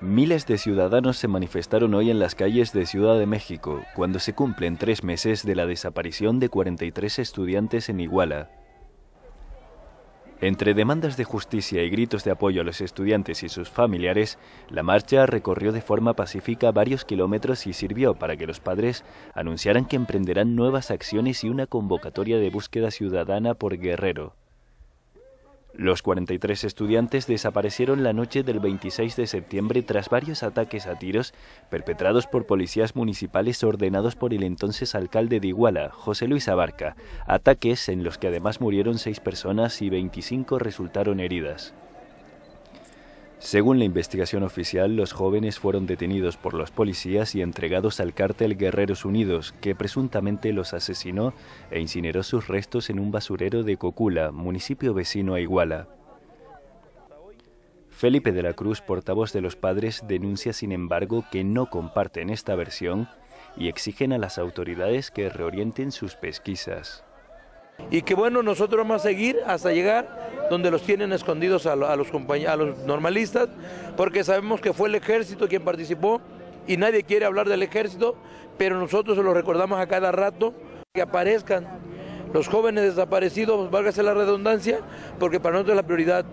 Miles de ciudadanos se manifestaron hoy en las calles de Ciudad de México cuando se cumplen tres meses de la desaparición de 43 estudiantes en Iguala. Entre demandas de justicia y gritos de apoyo a los estudiantes y sus familiares, la marcha recorrió de forma pacífica varios kilómetros y sirvió para que los padres anunciaran que emprenderán nuevas acciones y una convocatoria de búsqueda ciudadana por Guerrero. Los 43 estudiantes desaparecieron la noche del 26 de septiembre tras varios ataques a tiros perpetrados por policías municipales ordenados por el entonces alcalde de Iguala, José Luis Abarca, ataques en los que además murieron seis personas y 25 resultaron heridas. Según la investigación oficial, los jóvenes fueron detenidos por los policías y entregados al cártel Guerreros Unidos, que presuntamente los asesinó e incineró sus restos en un basurero de Cocula, municipio vecino a Iguala. Felipe de la Cruz, portavoz de los padres, denuncia sin embargo que no comparten esta versión y exigen a las autoridades que reorienten sus pesquisas. Y que bueno, nosotros vamos a seguir hasta llegar donde los tienen escondidos a, los, normalistas, porque sabemos que fue el ejército quien participó y nadie quiere hablar del ejército, pero nosotros se lo recordamos a cada rato, que aparezcan los jóvenes desaparecidos, válgase la redundancia, porque para nosotros es la prioridad.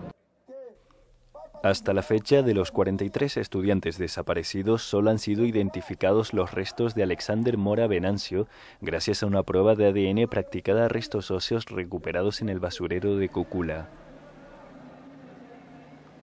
Hasta la fecha, de los 43 estudiantes desaparecidos, solo han sido identificados los restos de Alexander Mora Venancio, gracias a una prueba de ADN practicada a restos óseos recuperados en el basurero de Cúcula.